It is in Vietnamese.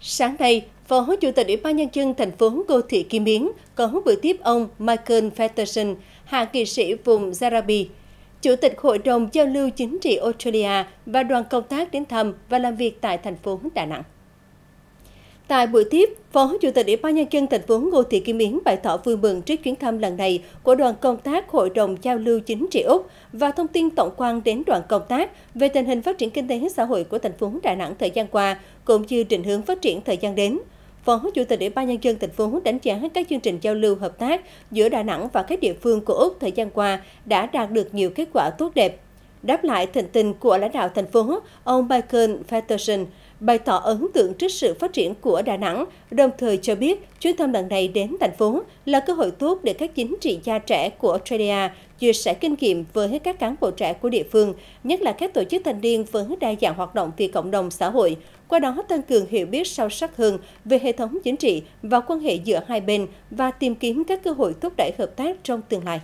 Sáng nay, Phó Chủ tịch Ủy ban Nhân dân thành phố Cô Thị Kim Yến có buổi tiếp ông Michael Patterson, hạ nghị sĩ vùng Zarabi. Chủ tịch Hội đồng Giao lưu Chính trị Australia và đoàn công tác đến thăm và làm việc tại thành phố Đà Nẵng. Tại buổi tiếp, Phó Chủ tịch Ủy ban Nhân dân thành phố Ngô Thị Kim Yến bày tỏ vui mừng trước chuyến thăm lần này của đoàn công tác Hội đồng Giao lưu Chính trị Úc và thông tin tổng quan đến đoàn công tác về tình hình phát triển kinh tế xã hội của thành phố Đà Nẵng thời gian qua, cũng như định hướng phát triển thời gian đến. Phó Chủ tịch Ủy ban Nhân dân thành phố đánh giá các chương trình giao lưu hợp tác giữa Đà Nẵng và các địa phương của Úc thời gian qua đã đạt được nhiều kết quả tốt đẹp. Đáp lại thịnh tình của lãnh đạo thành phố, ông Michael Patterson, bày tỏ ấn tượng trước sự phát triển của Đà Nẵng, đồng thời cho biết chuyến thăm lần này đến thành phố là cơ hội tốt để các chính trị gia trẻ của Australia chia sẻ kinh nghiệm với các cán bộ trẻ của địa phương, nhất là các tổ chức thanh niên với đa dạng hoạt động vì cộng đồng xã hội, qua đó tăng cường hiểu biết sâu sắc hơn về hệ thống chính trị và quan hệ giữa hai bên và tìm kiếm các cơ hội thúc đẩy hợp tác trong tương lai.